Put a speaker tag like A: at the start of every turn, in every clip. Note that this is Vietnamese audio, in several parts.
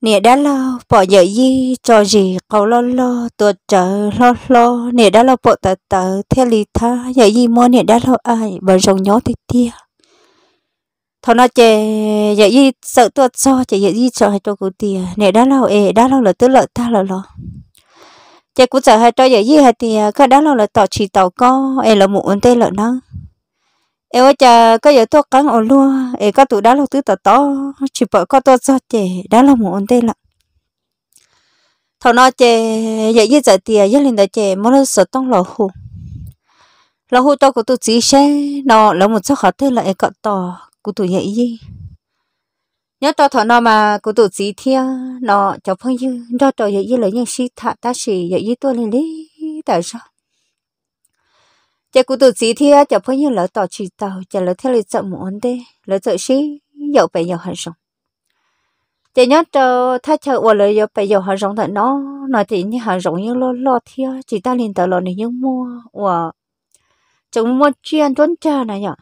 A: nè đã lo bỏ giờ gì cho gì cậu lo lo tuột trở lo lo nè đã lo bộ tờ tờ theo lý tha giờ gì mua nè đã lo ai bởi rồng nhó thịt tia thọ nó chè giờ gì sợ tuột so chè giờ gì sợ hai cho cụ tia nè đã lo ê đã lo là tư lợi ta lo lo chè cụ sợ hai cho giờ gì hai tia cái đã lo là tỏ chỉ tàu có ê là một ổn tê lợi nó em ơi chờ có giờ tôi cắn ổn luôn em có tụ đó lâu thứ tờ to chỉ bởi có tôi cho chè đó lâu một ổn tê lận thầu nó chè vậy dễ giờ tiền dễ lên đó chè mỗi lần sợ tông lò hù lò hù to của tôi chỉ xe nó là một số khó thứ là em cọ to của tụi vậy gì nhớ to thọ nó mà của tụi chỉ theo nó cho phong như cho trò vậy như là những sĩ thả ta sĩ vậy như tôi lên đi tại sao chả cụ tụ chỉ thì chả phải như lỡ tỏ chỉ tàu chả lỡ theo lời sợ muốn thế lỡ sợ xí dậu bè dậu hận sống chả nhớ cho tha chờ qua lời dậu bè dậu hận sống thật nó nói thì như hận sống như lo lo thế chỉ ta liền tờ lo này nhưng mua và chúng mua chuyên tuấn cha này nhở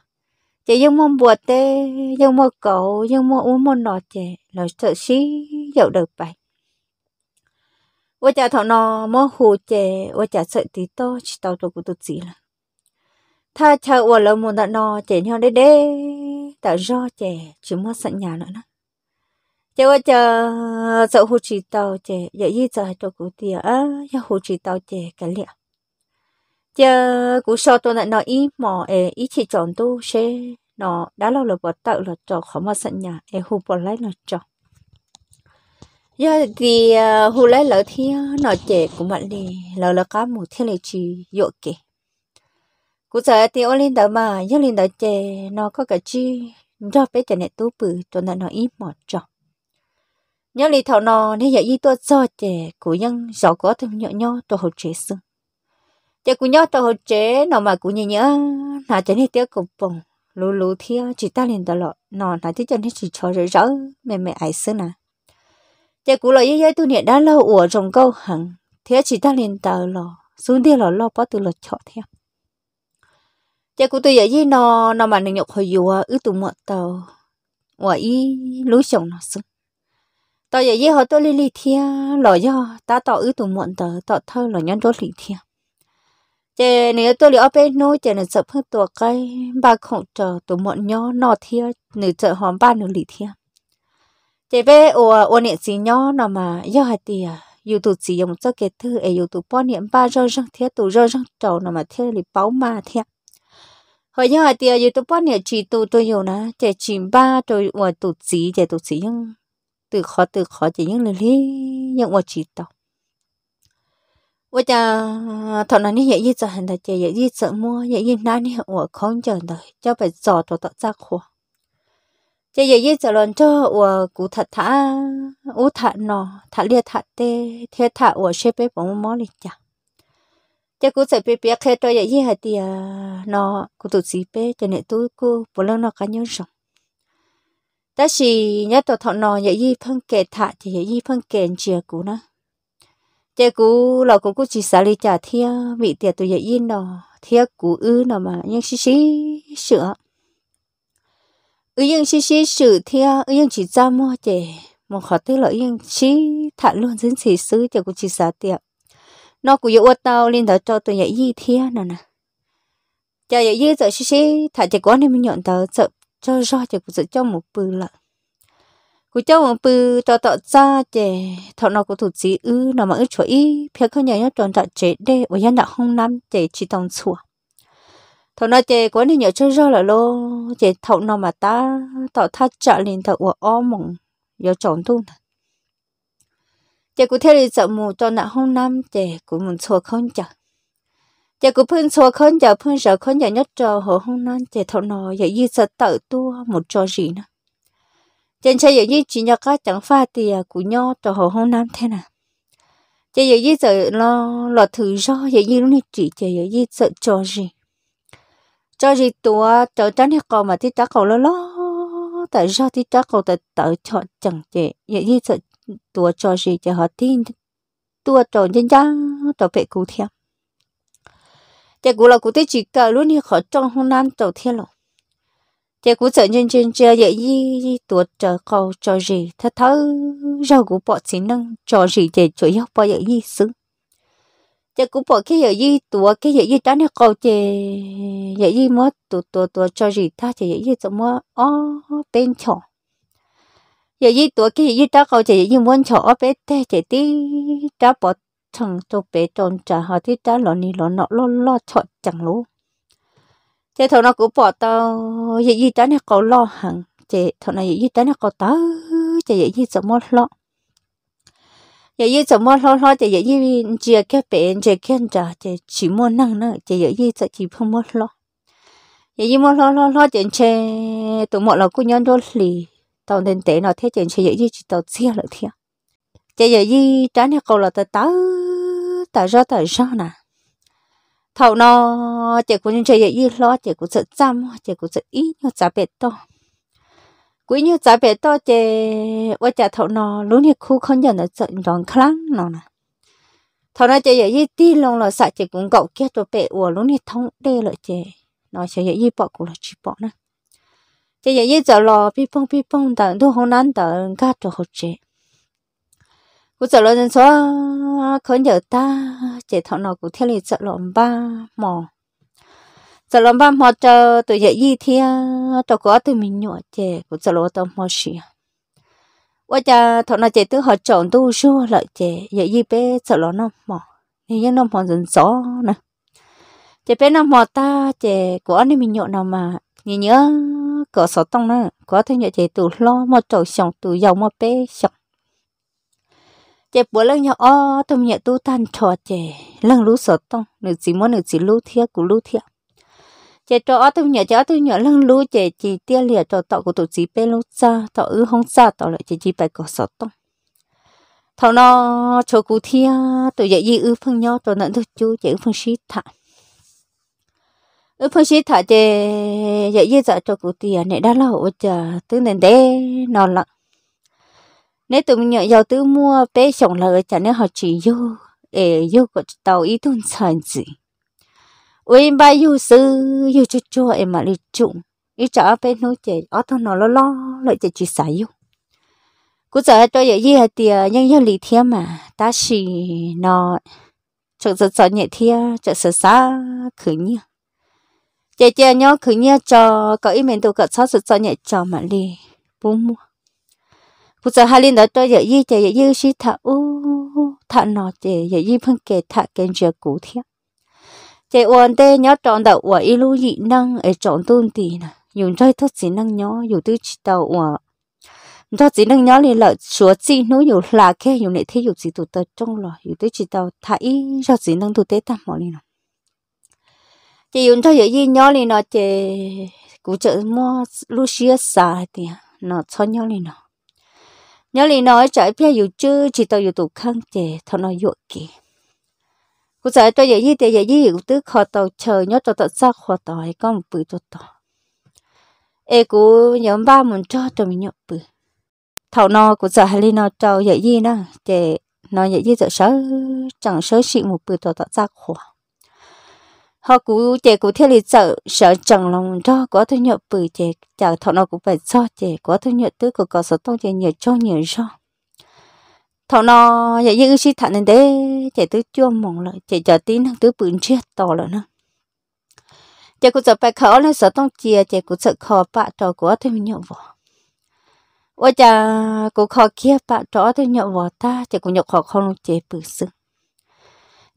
A: chả nhưng mua bùa tê nhưng mua cậu nhưng mua uống mua nọ chả lỡ sợ xí dậu được bạch và chả thọ nó mua hồ chè và chả sợ tí to chỉ tàu tôi cũng tự chỉ là tha cha ủa lỡ muốn đã no chè nhau đấy đê đã do chè chỉ mua sẵn nhà nữa nè chè ủa chờ sợ hồ chỉ tàu chè giờ dạ y giờ cho cụ tia á giờ hồ chỉ tàu chè cái liệt chè cụ so tôi lại nói ý mò ê ý chỉ chọn tu xe nó đã lâu rồi bỏ tạo là cho khó mà sẵn nhà ê hồ bỏ lấy nó cho giờ thì à, hồ lấy lỡ thì nó chè của mình đi lỡ là cá mù thiên này chỉ dọ kì cú sợ thì ô lên đỡ mà nhớ lên đỡ chè nó có cả chi cho bé chè này tú bự cho nên nó ít mọt cho nhớ lì thảo nó nên giờ y tôi cho chè cú nhân rõ có thêm nhỏ nhỏ tôi hồ chế sưng chè cú nhỏ tôi hồ chế nó mà cú nhớ nhớ là chè này tiếc cục bồng lú lú thiêu chỉ ta lên đỡ lọ nó là thế cho nên chỉ cho rỡ rỡ mẹ mẹ ai sưng à chè cú lợi yê tu niệm đã lâu ủa trong câu hằng thế chỉ ta lên đỡ lọ xuống đi lọ lọ bắt từ lọ chọ theo chắc cũng tôi vậy nó nó mà nên nhọc hồi dùa ứ tụ mọt tàu ngoài ý lối sống nó sưng tao vậy vậy họ tôi li li thia lò do ta tao ứ tụ mọt tờ tao thơ lò nhân rốt li thia chè nếu tôi li ở bên nuôi, chè nên sợ hơn tổ cây ba khổng chờ tụ mọt nhỏ nọ thia nửa chợ hòm ba nửa li thia chè bé ô ủa nè gì nhỏ nó mà do hạt tiền à? dù tụ chỉ dùng cho cái thứ ấy dù tụ bỏ niệm ba rơi răng thiết tụ rơi răng trầu nó mà thiết li báo ma thiết hồi giờ thì ở youtube bao nhiêu chỉ tu tôi nhiều nè chỉ chỉ ba tôi mà tu chỉ chỉ tu chỉ nhưng từ khó từ khó chỉ những lời lý nhưng mà chỉ tao bây giờ thằng này nhảy như giờ hành là chỉ nhảy như sợ mua nhảy như nãy nhảy ở không chờ đợi cho phải dò tôi tạo ra khổ chỉ nhảy như giờ lần cho ở cụ thật thả ú thả nọ thả lia thả tê thế thả ở xếp bé bóng mỏ lịch chẳng cho cú sẽ biết biết khi tôi dạy hạt à, nó cô tự gì bé cho nên tôi cú bố lâu nó cá nhân rộng ta chỉ nhớ tôi thọ nó dạy gì phân kệ thả thì dạy gì phân kệ chia cú nó cho cú lọ cũng cú chỉ xả lý trả thia vị tiệt tôi dạy gì nó thia cú ư nó mà nhưng xí xí sửa ư nhưng xí xí sửa thia ư nhưng chỉ ra mua chè một khó tức là ư nhưng xí thả luôn dính xí xứ cho cú chỉ xả tiệt nó cũng yêu tao lên đó cho tôi nhảy gì thế nào nè chờ dạy gì rồi xí xí thả chỉ có nên mình nhận tao sợ cho do chỉ cũng sợ cho một bự lợ cú cho một bự cho tao ra chè thọ nó cũng thuộc gì ư nó mà ư chỗ ý phía không nhảy nó tròn tao chế đê và dân đạo không nắm chè chỉ tòng xua thọ nó chè có nên nhớ cho do là lô chè thọ nó mà ta tao tha trả lên tao của ô mộng giờ chọn tu nè chị cụ theo đi sợ mù cho nạ hông năm chị cụ muốn xua không chả chị cụ phun xua không chả phun sợ không chả nhất trò hồ hông năm chị thọ nọ vậy như sợ tự tua một trò gì nữa trên xe vậy như chị nhớ chẳng pha thì cụ nho trò hồ hông năm thế nào vậy như sợ lo lo thử do vậy như lúc này chị vậy như sợ trò gì cho gì tua cho tránh hết cầu mà tí trả cầu lo tại sao tí trả cầu tại tự chọn chẳng chị vậy như sợ ตัวจอจีจะหอที่ตัวจอนยังยังตัวเป็กูเทียมแต่กูเรากูได้จีกาลุ่นนี้ขอจ้องห้องน้ำตัวเทียหรอแต่กูเจอจริงจริงเจอเยยี่ตัวเจอเขาจอจีถ้าเธอเรากูปอดสินั่งจอจีเจจอยยอปอเยยี่ซึ้ง chứ cũng bỏ cái gì gì tua cái gì gì đó nó cầu chè vậy gì mất tua tua tua cho gì ta chè vậy gì cho mất ó tên chọn giờ gì tuổi kia gì ta có chỉ gì muốn chó bé thế chỉ tí ta bỏ thằng cho bé tròn trả họ thì ta lo ni lo nọ lo lo chọ chẳng lú chỉ thằng nó cứ bỏ tao giờ gì ta này có lo hằng chỉ thôi này gì ta này có tao chỉ giờ gì sợ mất lo giờ như chồng mất lo lo chỉ giờ như chia cái bệnh chia cái trả thì chỉ mua năng nữa chỉ giờ như sẽ chỉ không mất lo giờ như mất lo lo lo chỉ chơi tụi mọi là cứ nhân đôi lì tao nên để nó thế chuyện chơi gì chỉ tao chia lại thiệt chơi gì trái này câu là tao tao tao ra tao ra nè thầu nó chỉ chơi cũng chơi gì lo chỉ có sợ chăm chỉ có sợ ít nó chả biết to quý như chả biết to chơi và chả thầu nó lúc này khu không nhận nó sợ đòn khăn nó nè thầu nó chỉ chơi gì đi lòng là sợ chỉ cũng cậu kia cho bé ủa lúc này thông đê lại chơi nó chơi gì bỏ cũng là chỉ bỏ nè 这爷爷走了，乒乓乒乓等都好难等，嘎着好吃。我走了人说，可有哒，这头脑骨天里走了吧么？走了吧么？这对爷爷天，这个对明月这，我走了都没事。我家头脑这都好长都说了这，爷爷别走了那么，爷爷那么人早呢。这边那么大，这个你明月那么，你娘。có số tông nữa có thể nhớ chế tụ lo mà trầu xong tụ giàu mà bé xong chế bữa lần nhau o thầm nhẹ tu tan trò chế lần lưu số tông nữ chỉ muốn nữ chỉ lưu thiệt của lưu thiệt chế cho o thầm nhớ chế o thầm nhớ lần lưu chế chỉ tia lìa cho tọ của tụ chỉ bé lưu xa tọ ư không xa tọ lại chế chỉ phải có số tông thằng nó cho cụ thiệt tụ dạy gì ư phương nhau tụ nãy được chú chị ư phương shit thằng ơ phải xí thà chè giờ dễ giờ cho cụ tiền này đã lâu giờ tư nên đế nó là nếu tụi mình nhớ giàu tư mua bé sống là chả nên họ chỉ yêu ê yêu của tàu ý tuân sản gì ui ba yêu sư yêu cho cho em mà đi chung ý chả bé nói chè ở thằng nó lo lo lại chè chỉ xài yêu cú giờ cho giờ dễ hạt tiền nhưng yêu lý thiên mà ta chỉ nó chợ sợ sợ nhẹ thiên chợ sợ xa khử nhiên chị chị nhớ cứ nhớ cho có ý mình tụ cỡ sáu sự cho nhẹ cho mà đi bún mua cụ sợ hai linh đó cho dễ dí chị dễ dí xí thà u thà nọ chị dễ dí phân kề thà kèn chờ cũ thiệt chị uốn tê nhớ tròn đầu uốn ý lưu dị năng ở tròn tuôn tì nè dùng chơi thuốc gì năng nhớ dùng tư chỉ đầu uốn cho chỉ năng nhớ liền là chúa chi nó dù là cái, dù này thấy dục gì tụt tật trong rồi, dù tới chỉ tao thải cho chỉ năng tụt tế tam mọi liền chị dùng cho dễ gì nhớ thì nó chị cũng chợ mua lúa xưa xả thì nó cho nhớ thì nó nhớ thì nó chạy phía dù chứ chỉ tao dù tụ khăn chị thôi nó dội kì cũng sợ cho dễ gì thì dễ gì cũng tức khó tao chờ nhớ tao tao sao khó tàu hay con bự tao tàu ê cũng nhóm ba muốn cho tụi mình nhậu bữa thầu nó cũng sợ hay lên nó trâu dễ gì đó chị nó dễ gì sợ sớ chẳng sớ chị một bữa tao tao ra khóa họ cú chế cú theo lý sợ sợ chẳng lòng cho có thu nhập bự chế chả thọ nó cũng phải cho chế có thu nhập tứ cũng có số tông chế nhiều cho nhiều cho thọ nó vậy như suy thận nên thế chế tứ chưa mong lại chế chờ tí năng tứ bự chết to rồi nữa chế cú sợ phải khó lên số tông chia chế cũng sợ khó bạ cho của thu nhập vỏ ôi chà cú khó kia bạ trò thu nhập vỏ ta chế cú nhập khó không chế bự sưng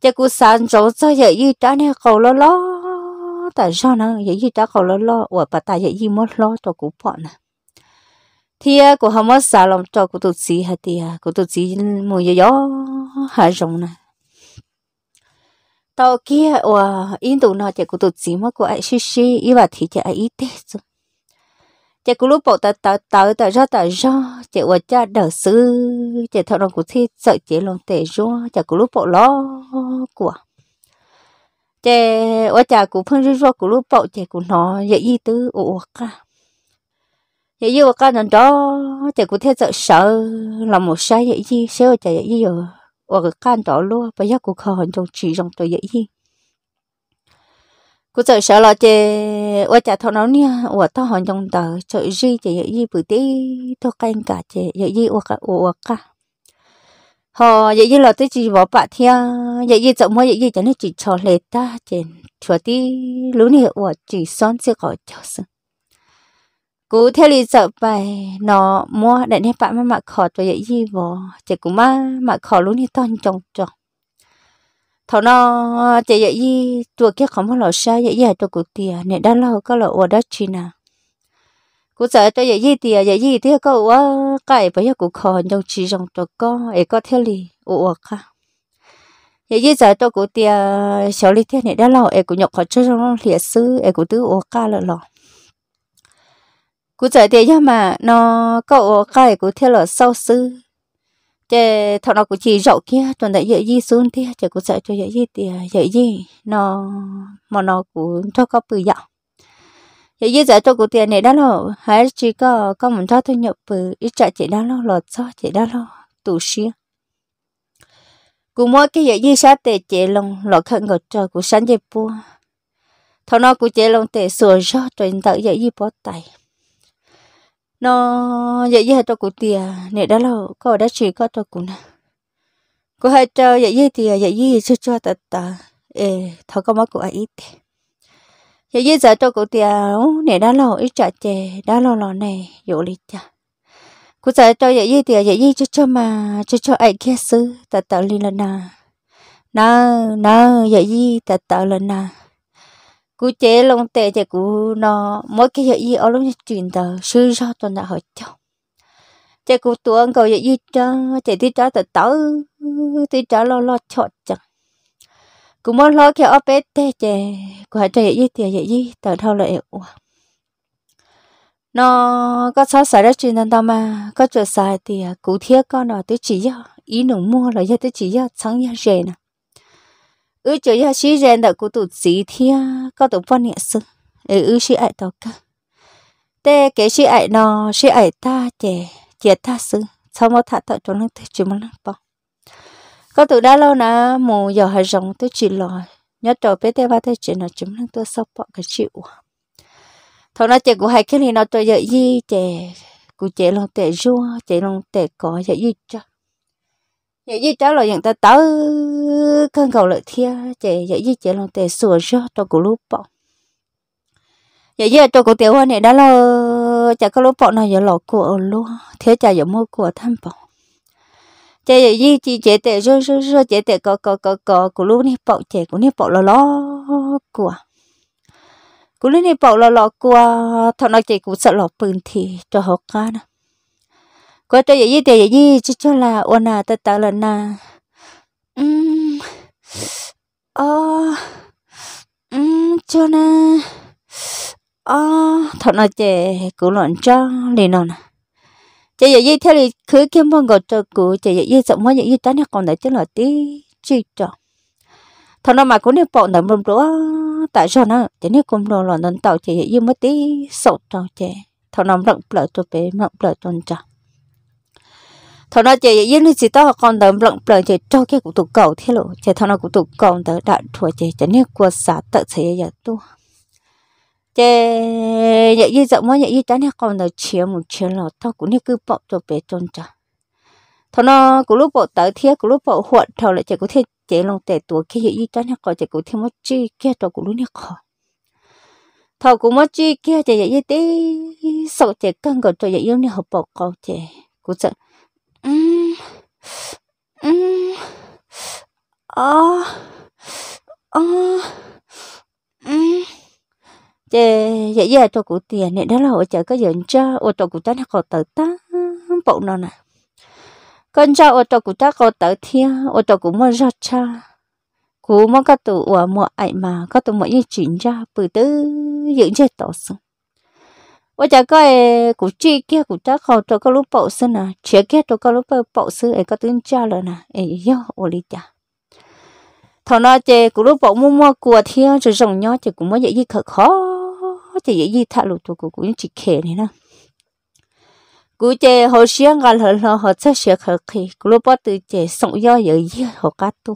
A: giờ cô sáng chỗ cho giờ y trả nè khổ lo lo tại sao nó giờ y trả cầu lo lo và bà ta giờ y mất lo cho cô bỏ nè thì à, cô không mất sao lòng cho cô tụt xí hả thì à? cô tụt xí mùi giờ gió hả rồng nè tao kia và yên tụ nó chỉ cô tụt xí mà cô ấy xí xí y và thì chỉ ấy tết rồi chị cũng lúc bộ tớ tớ tớ tớ ra tớ ra chị ở cha đỡ sư chị thợ đồng cũng thi sợ chị luôn tệ ra chị cũng lúc bộ lo của chị ở cha cũng phân ra ra cũng lúc bộ chị cũng nó dễ gì tứ ủa cả dễ gì cả nên đó chị cũng thấy sợ sợ là một sai dễ gì sợ chị dễ gì rồi ở cái can đó luôn bây giờ cũng khó hơn trong chỉ trong tôi dễ gì cô sợ sợ lo chê qua chả thọ nấu nha qua tao hòn trong tờ sợ gì chả dễ gì bự tí thọ canh cả chả dễ gì qua cả qua cả họ dễ gì lo tới chỉ bỏ bạ thia dễ gì chậm mua dễ gì chả nên chỉ cho lệ ta chả cho tí lú này qua chỉ son sẽ có cho sự cú theo lý sợ bài nó mua đại nên bạn mà mặc khó cho dễ gì bỏ chả cũng mà mặc khó lú này toàn trồng trồng thọ nó chạy vậy gì chùa kia không có lọ xa vậy dạy cho cuộc tiền nè đã lo có lọ ở đó chi nè cụ sợ cho dạy gì tiền dạy gì thì có ở cái bây giờ cụ khó nhau chỉ rằng cho con ấy có theo lì ở cả vậy gì sợ cho cụ tiền xéo lì thế này đã lo ấy cụ nhọc khó chơi trong liệt sư ấy cụ tứ ở cả lọ lọ cụ sợ nhưng mà nó có ở cái cụ theo lọ sau sư chế thọ nó cũng chỉ rậu kia tuần đại dễ gì xuống thì chế cũng sợ cho dễ gì thì à, dễ gì nó mà nó cũng cho có bự dạo dễ gì dạy cho cụ tiền này đó là hãy chỉ có có một cho thu nhập bự ít chạy chỉ đó là lọt cho chỉ đó là tủ xia cũng mỗi cái dễ gì sát tệ chị lòng lọt khẩn ngọt cho của sáng dễ bua thọ nó cũng chị lòng tệ sửa cho trời tạo dễ gì bó tay nó dễ dễ cho cụ tìa nè đã lâu có đã chỉ có cho cụ nè cụ hai cho dễ dễ tìa dễ dễ cho cho ta ta ê thọ có mất cụ ấy thế dễ dễ giờ cho cụ tìa nè đã lâu ít trả chè đã lâu lò này dỗ lý cha cụ giờ cho dễ dễ tìa dễ dễ cho cho mà cho cho ai kia xứ ta ta lì lần nà nà nà dễ dễ ta tờ lần nà cú chế lông tệ thì cú nó mỗi cái gì ở lúc truyền tờ sư ra tuần đã hỏi cho thì cú tuân cầu gì cho thì tí trả tờ tớ tí trả lo lo cho chẳng cú muốn lo cái ở bé tệ thì cú hãy chơi gì thì gì tờ thâu lại nó có sáu sáu đó chuyện nên tao mà có chuyện sai thì à, cú thiết con nó tới chỉ ý nụ mua là giờ tới chỉ sáng nhà rẻ nè ư chỗ ya xí rèn đã cụ tụt xí thia có tụt phân nhẹ sư ư ừ, ư xí ai tàu cả tê cái xí ai nó xí ai ta chè chè ta sư sau mà thả tàu cho nó thấy chỉ lần bỏ có tụt đã lâu nà mù giờ hay rồng tôi chỉ lo nhớ trò bé tê ba tê chỉ nó chỉ lần tôi sắp bỏ cái chịu thằng nó chè của hai cái này nó cho giờ gì chè của chè lòng tệ rua chè lòng tệ cỏ giờ gì cho vậy gì trả lời rằng ta tớ cân cầu lợi thia chị vậy gì chị lòng tệ sửa cho tôi cũng lúc bỏ vậy giờ tôi cũng tiểu hoa này đã lo chả có lúc bỏ nào giờ lọ của luôn thế chả giờ mua của tham bỏ chị vậy gì chị chị tệ rồi rồi rồi chị tệ có có có có của lúc này bỏ chị cũng này bỏ lo lo của của lúc này bỏ lo lo của thằng nó chị cũng sợ lọ bừng thì cho họ ca nè có tôi gì thì gì chứ ờ, cho là ôn à ta tạo lần à um oh, um cho na oh, thằng nào chơi cũng loạn cho liền nọ chè gì theo thì cứ kiếm bằng gọt cho gì chè vậy rộng gì vậy ta còn lại chứ là tí chi cho thằng nào mà cũng nên bọn nằm lùm đó tại sao nó chỉ nên cũng đồ là tạo chơi chè vậy mất tí sầu tàu chơi, thằng nào rộng lợ tôi bé rộng lợ tôi cho thằng nó chơi yên như chỉ tao còn đỡ lặng lặng chơi cho cái cụ tụ cầu thế lộ chơi thằng nào cụ tụ còn đỡ đã thua chơi chơi nét qua xã tự chơi giờ tu chơi vậy như rộng mới vậy như trái nét còn đỡ chia một chia lọ tao cũng như cứ bỏ cho bé trôn trả thằng nó cụ lúc bỏ tới thế cụ lúc bỏ hoạn thằng lại chơi cụ thế chơi lòng tệ tuổi cái nhảy yên trái nét còn chơi cụ thế mất chi kia trâu cụ lúc nét khỏi thầu cũng mất chi kia chơi nhảy yên tí sợ chơi căng còn chơi nhảy yên nét hợp bỏ cầu chơi cụ sợ Ừm. Ừm. Ờ. Ờ. Ừm. 예 예예 저 구띠에 네 đó là hỗ trợ cái dẫn cho ô tô của ta nó có tới ta bộ nó nè con cho ô tô của ta có tới thiên ô tô của mua ra cha của mua các tụ ở mọi ai mà các tụ mọi như chuyện ra từ từ dưỡng chết tổ xuống 我就个古只个古只好做个路保守呢，这个做个路保保守，哎个蹲家了呢，哎哟，我理解。thằng nó chơi cũng lúc bỏ mua mua cua theo rồi rồng nhó chơi cũng mới gì khờ khó chơi gì thà lụt tụ cũng cũng chỉ khề này nè cú chơi hồ xiên gần hơn là họ sẽ sẽ khờ khì cũng lúc bỏ chơi sống do dễ gì họ cá tu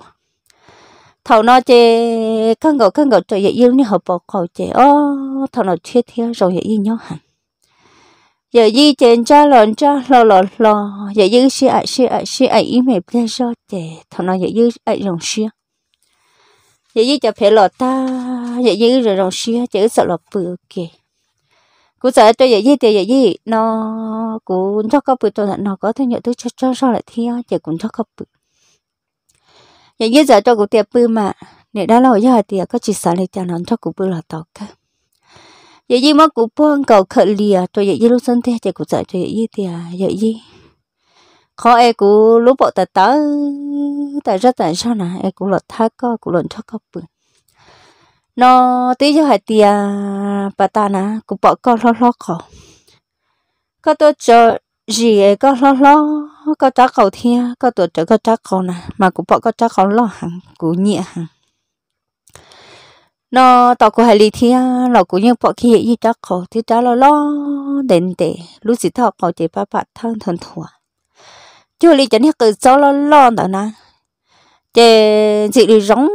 A: thằng nó chơi căng gò căng gò chơi dễ yêu này họ bỏ cầu chơi ô thằng nó chơi thiếu rồi dễ gì nhó hẳn giờ di trên cha lon cha lo lo lo giờ di xí ai xí ai xí ai ý mẹ bên so chè thằng nào giờ di ai rồng xí giờ di cho phải lo ta giờ di rồi rồng xí chữ sợ lo bự kì cú sợ cho giờ di thì giờ di nó cũng cho có bự tôi là nó có thể nhận tôi cho cho sao lại thi á chữ cũng cho có bự giờ di giờ cho cú tiệp bự mà để đã lâu giờ thì có chỉ sợ lại cho nó cho cú bự là tốt cả vậy gì mà cụ bông cầu khẩn lìa tôi vậy gì lúc sân thế chạy cụ sợ tôi vậy gì thì à vậy gì khó e cụ lúc bộ tật tớ tại rất tại sao nè e cụ lọt thác co cụ lọt thác co bự nó tí cho hai tia bà ta nè cụ bỏ co lo lo khó có tôi chờ gì e có lo lo có trá cầu thia có tôi chờ có trá cầu nè mà cụ bỏ có trá cầu lo hàng cụ nhẹ hàng nó tao có hai lý thì à, nó cũng như bỏ kia y chắc khó thì trả lo lo đến để lúc gì thọ khó chỉ ba bát thân thân thua chú lý chẳng hết cứ cho lo lo đó na, chế chị đi rong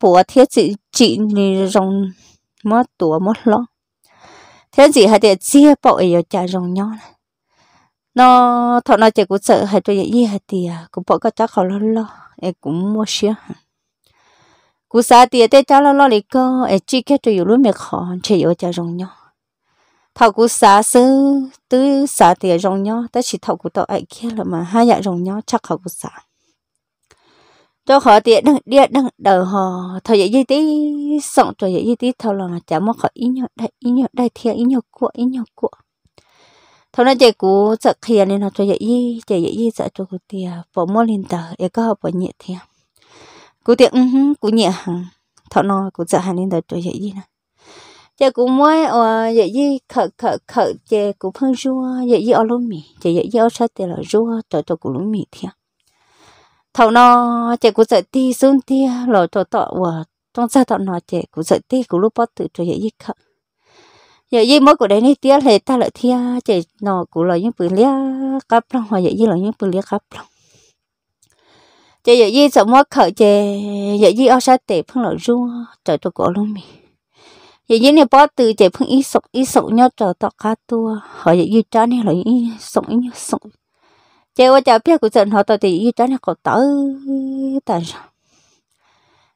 A: bỏ thiết chị chị đi rong mất tuổi mất lo thế chị hai để chia bỏ ở chả rong nhau nó thọ nó chỉ cũng sợ hai tôi dễ gì hay thì à, cũng bỏ cái chắc khó lo lo em cũng mua xíu cú sa tiệt tê cháu lo lo lì cơ ấy chỉ cái chuyện luôn mệt khó chỉ ở cho rong nhau thầu cú sa sư tứ sa tiệt rong nhau ta chỉ thầu cú tao ai kia là mà hai dạ rong nhau chắc thầu cú sa cho họ tiệt đăng địa đăng đờ họ thầu dạy gì tí sọng thầu dạy gì tí thầu là mà chả mò khỏi ý nhau đại ý nhau đại thiệt ý nhau của ý nhau của thầu nó chạy cú sợ kia nên nó thầu dạy gì chạy dạy gì sợ cho cú tiệt bỏ mua lên tờ ấy có họ bỏ nhẹ thiệt cú tiện ừ cú nhẹ hàng thọ no cú dạ hàng lên đời rồi dậy gì nè chơi cú mới ờ dậy gì khờ khờ khờ chơi cú phân rua dậy gì ở lúm mì chơi dậy gì ở sát tiền là rua trời cho cú lúm mì thiệt thọ no chơi cú dậy ti xuống tia lò cho tọ ờ trong gia tọ nó chơi cú dậy ti cú lúc bắt tự trời dậy gì khờ giờ gì mới của đấy này tiếc thì ta lại thia chơi nó cú là những bự lia cáp lòng hoài dậy gì là những bự lia cáp lòng chị giờ gì sợ mất khởi chị giờ gì ao sát tệ phương lợi ru trở tôi cổ luôn mi giờ gì này bỏ từ chị phương ít sọc ít sọc nhớ trở tọt cá tua họ giờ gì trái này lợi ít sọc ít sọc chị qua chào biết của trận họ tôi thì gì trái này còn tớ tàn sao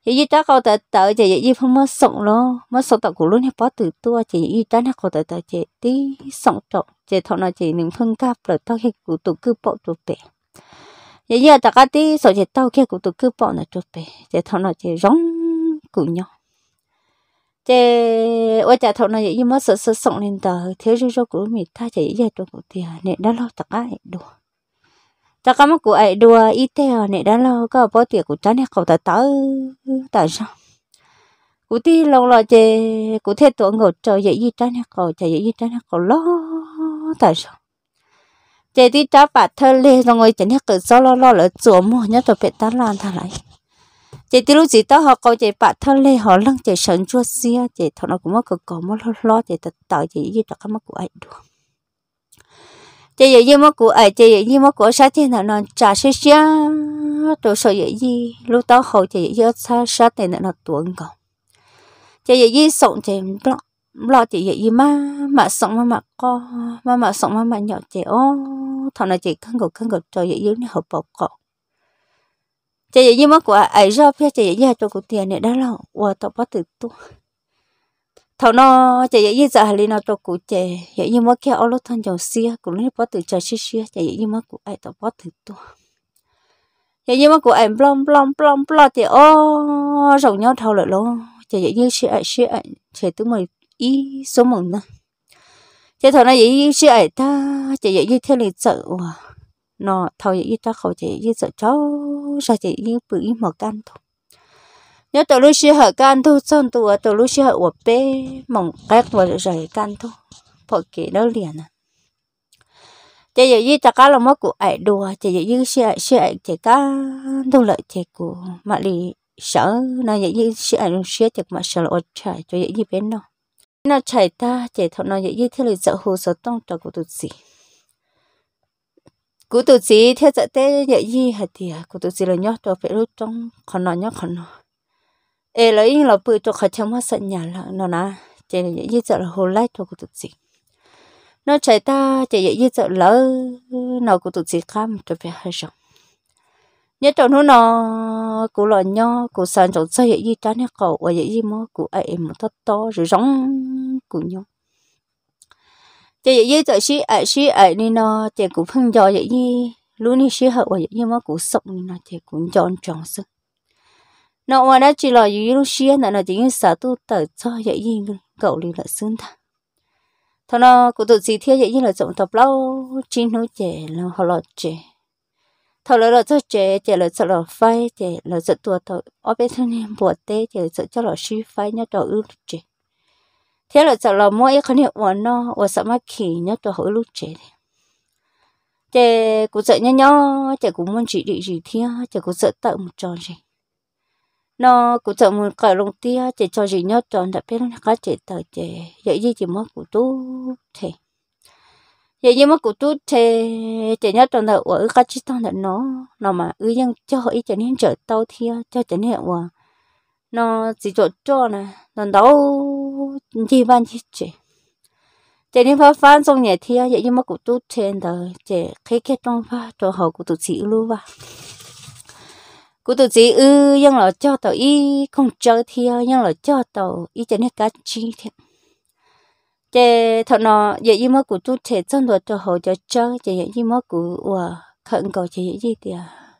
A: chị gì trái còn tớ tớ chị giờ gì phương mất sọc lo mất sọc tọt cổ luôn này bỏ từ tua chị gì trái này còn tớ tớ chị tí sọc trộn chị thọ nào chị đừng phương cáp rồi tao khi cụ tụ cứ bỏ tụ bẹt giờ giờ ta cái tí sổ chỉ tao kia cũng tụt cứ bỏ nó chút bể để thằng nó chơi rong cùng nhau thế ở nhà thằng nó giờ mà sợ sợ sống lên tờ thiếu chút chút của mình thay chỉ giờ tụt cũng tiền nên đã lo ta cái đồ, ta cái mắt của ai đùa ít theo nên đã lo có bỏ tiền của cha này cậu ta tới tại sao cụ ti lâu lo chơi cụ thế tuổi ngồi chơi, dậy gì trái này cậu chơi, dậy gì trái này cậu lo tại sao chế đi trả bà thơ lê rồi ngồi chỉnh hết cỡ gió lo lo lỡ chùa mua nhất rồi bị tán lan thà lại chế đi lúc gì đó họ coi chế bà thơ lê họ lăng chế sần chua xia chế thọ nó cũng mất cỡ cỏ mất lo lo chế tự tạo chế gì đó cái mất của ai được chế gì gì mất của ai chế gì mất của sát thế thọ nó trả xia xia tôi sợ vậy gì lúc đó họ chế gì sao sát thế thọ nó tuấn còn chế gì gì sống chế đó lo chị vậy gì má mà sống mà mà co mà mà sống mà mà nhỏ chị ô thằng này chị khăn gục khăn gục cho vậy dưới hộp bọc cọ chị vậy gì má của ấy do phía chị vậy gì cho cụ tiền này đã là qua tao bắt từ tu thằng nó chị vậy gì giờ lên nó cho cụ chị vậy gì má kia ô lúc thằng chồng xia cũng lấy bắt từ cho xia xia chị vậy gì má của ấy tao bắt từ tu vậy gì má của em plom plom plom plom chị ô rồng nhau thâu lại luôn chị vậy gì xia xia chị tụi mình ý số một nè, thế thôi nó vậy chứ ấy ta chỉ vậy như thế này sợ à. nó thôi vậy ta không chỉ như sợ cháu sao chỉ như bự một căn thôi nhớ tụi lúc xưa họ can thu xong tụi tụi lúc xưa họ uổng bé mỏng cách và rồi can thu phật kể đó liền à chỉ dụ như ta cá là mất của ai đùa chỉ dụ như xe xe chỉ cá thu lợi chỉ của mà lì sợ nó dụ như xe xe chỉ mà sợ ở ổn trời cho dụ như bên đâu nó chạy ta chạy thọ nó dễ thế là sợ hồ sợ tông cho cụ tụt gì cụ tụt gì theo sợ tê vậy gì hả thì cụ tụt gì là nhóc cho phải lúc trong còn nó nhóc còn nó ê là in là bự cho khỏi chăm hết sợ nhà là nó nà chạy vậy gì sợ là hồ lại cho cụ tụt gì nó chạy ta chạy vậy gì sợ lỡ nó cụ tụt gì cam cho phải hơi rộng nhất trộn hú nó cụ lọ nho cụ sản trộn xây gì trái nè cậu và vậy gì mơ cụ ấy một thất to rồi rong cụ nhau chị vậy như tại sĩ ấy sĩ ấy nên nó chị cũng phân cho vậy như lúc này sĩ hậu vậy như mà cũng sống nên nó chị cũng chọn chọn sức nó mà đã chỉ là như lúc sĩ là nó chỉ như sợ tu tờ cho vậy như cậu đi là xứng ta thằng nó cũng tự gì thế vậy như là chọn tập lâu chín nối trẻ là họ lọt trẻ thầu lỡ là cho trẻ trẻ lỡ sợ lỡ phai trẻ lỡ sợ tua thầu ở bên thân em bùa tê trẻ sợ cho lỡ suy phai nhớ đầu ưu trẻ thế là sợ lỡ mỗi cái này uổng nó uổng sợ mắc khỉ nhớ đầu hữu lúc trẻ trẻ cũng sợ nhớ nhớ trẻ cũng muốn chỉ định gì thế trẻ cũng sợ tạo một tròn gì nó cũng sợ một cái lông tia trẻ cho gì nhớ tròn đã biết nó khác trẻ tạo trẻ vậy gì chỉ mất của tu thế vậy nhưng mà cụ chú chè chè nhớ trong đầu ở cái chữ trong đầu nó nó mà ư dân cho họ ít trở nên trở tao thia cho trở nên của, nó chỉ chỗ cho nè nó đâu chi ban chi chè chè nên phá phán xong nhẹ thia vậy nhưng mà cụ chú chè đời chè khi khi trong phá cho họ cụ tụ chỉ luôn vào cụ tụ chỉ ư dân là cho tàu ý không chơi thia dân là cho tàu ý trở nên các chi thiệt chế thọ nó dễ gì mất của chú trẻ trong đó cho họ cho cho chế dễ gì mất của wow khẩn cầu chế dễ gì thì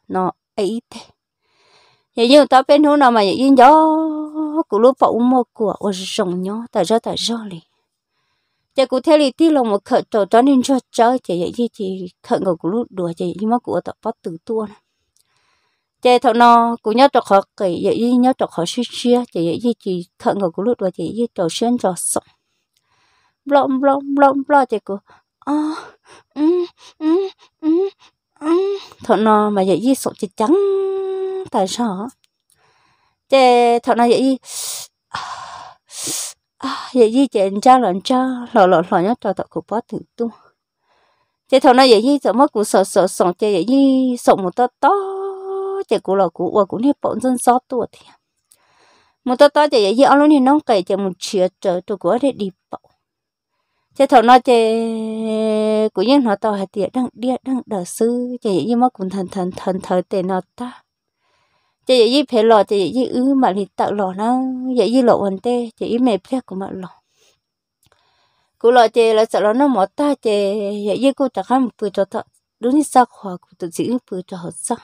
A: nó ấy thế dễ gì tao bên hú nào mà dễ gì gió của lúc bảo mơ của ở rồng nhó tại ra tại ra liền chế cụ thể thì tí lòng một khẩn cầu cho nên cho cho chế dễ gì thì khẩn cầu của lúc đùa chế dễ gì mất của tao bắt từ tua này chế thọ nó cũng nhớ trọc họ kỳ dễ gì nhớ trọc họ suy chia chế dễ gì thì khẩn cầu của lúc đùa chế dễ gì trò xuyên trò sống blom blom blom blom chạy cô ờ ừ ừ ừ ừ thọ nó mà dạy gì sổ chỉ trắng tại sao chè thọ nó dạy gì à, dạy gì chè cha lần cha lọ lọ lọ nhá cho thọ cụ bó thử tu chè thọ nó dạy gì thọ mất cụ sợ sợ sợ chè dạy gì sợ một to to chè cụ lọ cụ và cụ nếp bọn dân xót tu thì một to to chè dạy gì ông luôn thì nóng cày chè một chia trời tôi có thể đi bọc chế thọ nó chế cũng như nó tỏ hạt tiệt đang đĩa đang đỡ sư chế dĩ mà cũng thần thần thần thở tệ nó ta chế dĩ phải lọ chế dĩ ư mà lì tạo lọ nó chế dĩ lọ hoàn tê chế dĩ mẹ phép của mà lọ cú lọ chế là sợ nó mỏ ta chế chế dĩ cô chẳng hạn bự cho thọ đúng như sao khóa của tự dĩ bự cho họ sao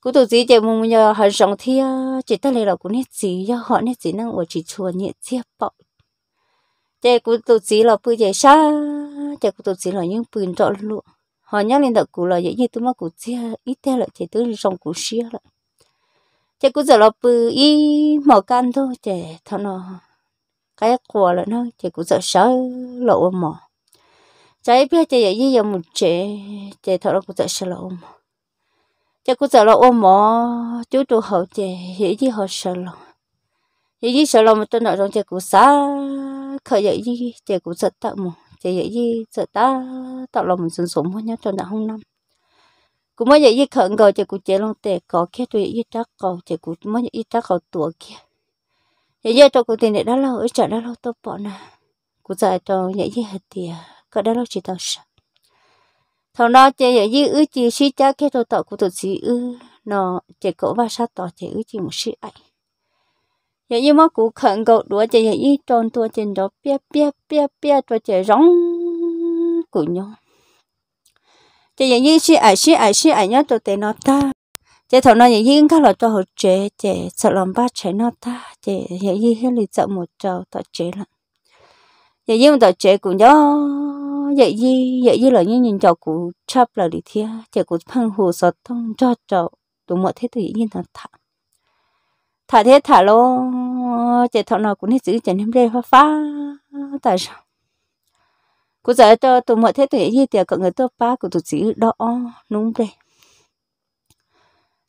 A: cú tự dĩ chế mùng giờ họ sống thì chế ta lấy lọ của nét dĩ do họ nét dĩ năng của chỉ chùa nhẹ chia bọc chế cũng tổ chỉ là bây giờ xa chế cũng tổ chỉ là những bự rõ lụ họ nhắc lên đợt cụ là dễ như tôi mắc cụ chia ít theo lại chế tôi xong cụ xia lại chế cũng giờ là bự y mỏ can thôi chế thằng nó cái quả là nó chế cũng giờ sợ lộ mỏ trái biết chế dễ như một chế chế thằng nó cũng giờ sợ lộ mỏ chế cũng giờ là ôm mỏ chú chú hậu chế dễ như họ sợ lộ dễ như sợ lộ mà tôi nói rằng chế cũng sao khởi dậy gì trời cũng sợ tạo một trời dậy gì sợ ta tạo lòng mình sùng sùng hơn nhau trong đã hôm năm cũng mới dậy gì khởi cầu trời cũng chế lòng tệ có kia tôi dậy chắc cầu trời cũng mới dậy chắc cầu tuổi kia dậy dậy tôi cũng tiền để đã lâu ở chợ đã lâu tôi bỏ nè cũng dạy tôi dậy gì hết thì có đã lâu chỉ tao sợ thằng đó trời dậy gì ư chị suy cha kia tôi tạo cũng tôi xí ư nó trời cổ và sát tỏ trời ư chị một xí ảnh 也一么古肯狗多只也一种多见着别别别别多只容古 nhau chỉ những những suy ai suy ai suy ai nhớ tụi tên nó ta chỉ thằng nó những những các loại tao học chế chế sợ làm ba chế nó ta chỉ những những hết lịch sợ một trâu tao chế là những những tao chế cũng nhớ vậy gì vậy gì là những những trâu cũng chấp là đi thia chỉ cũng phăng hồ sợ tông cho cháu, đủ mọi thứ tụi những nó thẳng thả thế thả lô chạy thọ nào cũng hết giữ chạy nem đây phá phá tại sao cô giờ cho tụi mọi thế thể hi tiệc cậu người tôi phá của tụi giữ đó đúng đây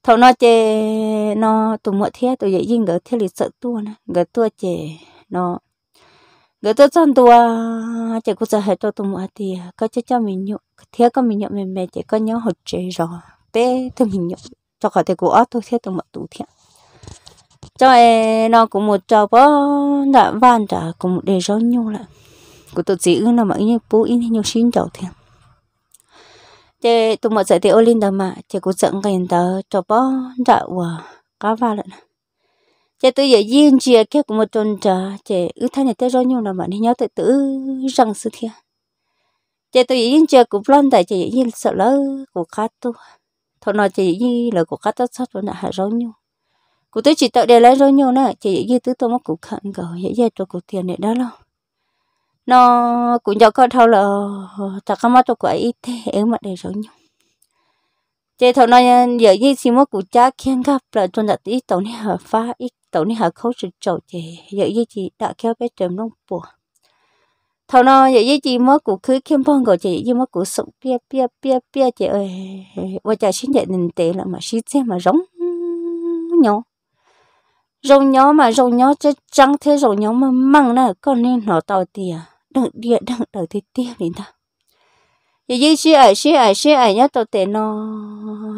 A: thọ nó chè nó tụi mọi thế tụi dễ gì? người thế lịch sợ tua nè gỡ tua chè nó người tua chọn tua chè cô giờ hết cho tụi mọi thì có cho cho mình nhậu thế có mình nhậu mình mẹ chè có nhớ hột chè rồi bé tụi mình nhậu cho cả thầy cô ớt tôi thế tụi mọi tụi thiện cho em nó cũng một trò bó đã van trả cũng đề rau nhau lại của tôi chỉ ưng là mọi như bố in nhiều xin chậu thêm. thế tôi mở dậy thì ô linh đầm mà thì cũng giận cái tờ trò bó đã và cá va lại thế tôi giờ yên chia kia cũng một tuần trả thế ư thay này tới rau nhau là mọi nhớ tự tử rằng sự thiệt. thế tôi giờ yên chia cũng lon tại chị yên sợ lỡ của cá tôi thôi nói chị yên là của cá tôi sót vẫn đã hạ rau nhau cụ tôi chỉ tạo để lấy rồi nhiều nữa chỉ vậy như tứ tôi mất cụ khẩn rồi dễ dễ cho cụ tiền để đó lo nó cũng cho con thâu là chắc không mất cho cụ ấy thế em mà để rồi nhiều chỉ thâu nói giờ như xin mất cụ cha khen gặp là tuần đặt ít tàu này hợp phá ít tàu này hợp khấu sự trầu chỉ dễ dễ chỉ đã kéo bé trầm nông bùa thâu nó giờ như chị mất cụ khứ khen phong rồi chị như mất cụ sống pia pia pia pia chị ơi vợ chồng sinh nhật nên tệ là mà sinh ra mà giống nhau rồng nhó mà rồng nhó chứ trắng thế rồng nhó mà măng nè con nên nó tàu tìa đừng điện đừng đợi thì tia đến ta vậy như chị ấy chị ấy chị ấy nhớ tàu tệ nó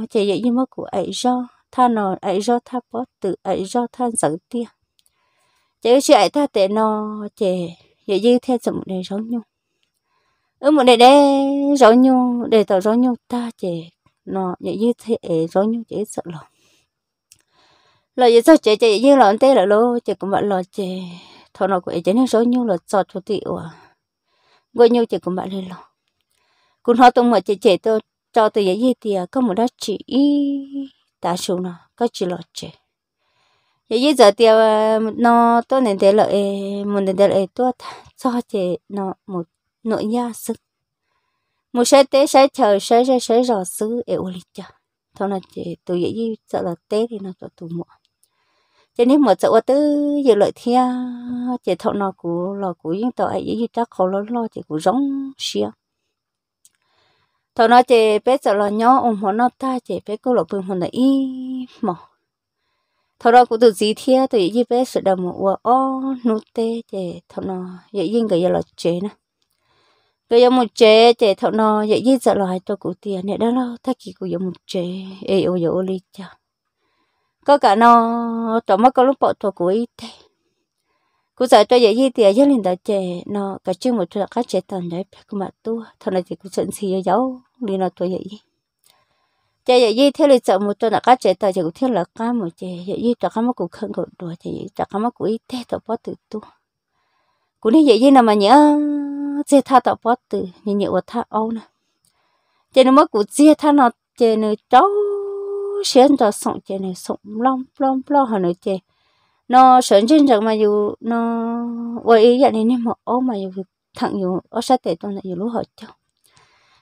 A: chị vậy như mất của ấy do tha nó ấy do tha bó tự ấy do tha dẫn tia chị chị ấy tha tệ nó chị vậy như thế sự này giống nhung ở một này đây rồng nhung để tàu giống nhung ta chị nó vậy như thế giống nhung chị sợ lòng lo giờ sao chị chị như lo tê là lo chị cũng bạn lo chị thôi nó cũng chị nên số nhiêu là cho cho chị à gọi nhiêu chị cũng bạn lên lo cũng họ tụng mà chị chị tôi cho tôi dạy gì thì à, có một đó chị ta số nó có chỉ lo chị dạy gì giờ thì à, nó tôi nên để lợi một nên để lợi tôi cho chị nó một nội gia sức một sẽ tế sẽ chờ sẽ sẽ sẽ rò sứ ở lịch chờ thôi là chị tôi dạy gì sợ là tế thì nó cho tụi muộn cho nên mà chỗ tư giờ lợi thia chỉ thọ nó cũ lò cũ những tội ấy gì ta khó lớn lo chỉ cũ rong xia thọ nó chỉ bé chỗ lo nhỏ ông họ nó ta chỉ bé cô lọ bưng hồn là y mỏ thọ nó cũ từ gì thia từ gì bé sự đầm một o nút tê chỉ thọ nó vậy riêng cái giờ là chế nè cái giờ một chế chế thọ nó vậy riêng sợ lo hai tôi cũ tiền này đó lo ta kỳ cũ giờ một chế ê ô giờ ô ly chả có cả nó cho mất có lúc bỏ thua của ít thế cú sợ cho dễ gì thì dễ lên đó chè nó cả chương một chút là các chè tần đấy cú mà tu thôi này thì cú sẵn xì giáo đi nó tôi dễ gì chè dễ gì thế là sợ một chút là các chè tần chè cũng thiết là cam một chè dễ gì cho các mất cũng không cú đùa chè dễ cho các mất cú ít thế tao bắt từ tu cú này dễ gì nào mà nhớ chè tha tao bắt từ nhìn nhẹ quá tha âu nè chè nó mất cú chia tha nó chè nó cháu xem cho sống chè này sống long long long hơn nữa chè nó sớm trên rằng mà dù nó vậy ý vậy nên mà ô mà dù thằng dù ô sát tệ tôi lại dù lúc họ cho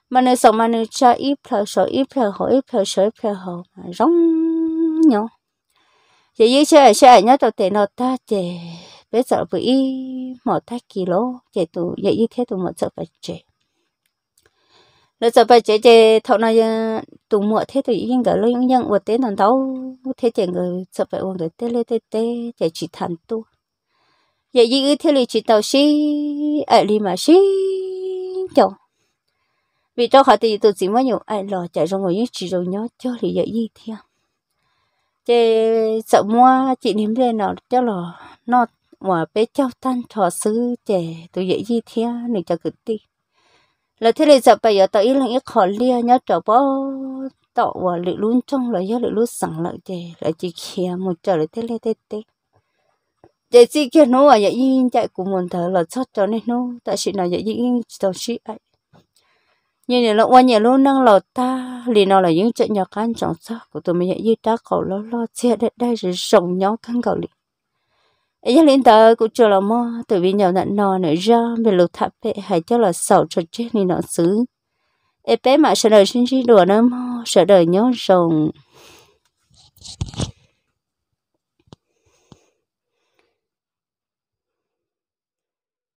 A: mà nó sống mà nó cho ít thờ sợ ít thờ hổ ít thờ sợ ít thờ họ mà rong nhau chỉ dưới chơi chơi nhớ tàu tệ nó ta chè bây giờ với một thách kỳ lô chè tụ vậy như thế tụ một sợ phải chè nó giờ bây chế chế thọ nó tụ mùa thế tụi yên cả lo nhận yên ở tế thằng tao thế chế người giờ bây uống rồi tế lê tế tế chế chỉ thằng tu giờ yên thế lì chỉ tao xí ở lì mà xí chồng vì cho họ thì tụi chỉ mới nhiều ai lo chạy rồi ngồi chỉ rồi nhớ cho thì giờ yên theo chế sợ mua chị niệm lên nó cho lò nó mà bé cháu tan trò sư chế tụi dễ gì thế à? nên cho cứ đi là thế này giờ bây giờ tao ý là ít khó lia nhớ trở bó tao và lự luôn trong là nhớ lự luôn sẵn lại chè lại chỉ kia một trở lại thế này thế thế để chỉ kia nó à vậy dạ yên chạy cùng mình thở là sót cho nên nó tại sự nào vậy yên tao sĩ ấy như này là qua nhà luôn năng lọt ta lì nó là những trận nhỏ can trọng sắc của tụi mình vậy như ta cầu lo lo chia để đây rồi sống nhau căng cầu lì ấy giờ lên tới cũng chưa là mò từ bên nhau nặn nò nữa ra về lục thạp bệ hay cho là sầu cho chết nên nọ xứ ấy bé mà sợ đời sinh chi đùa nó mò sợ đời nhớ rồng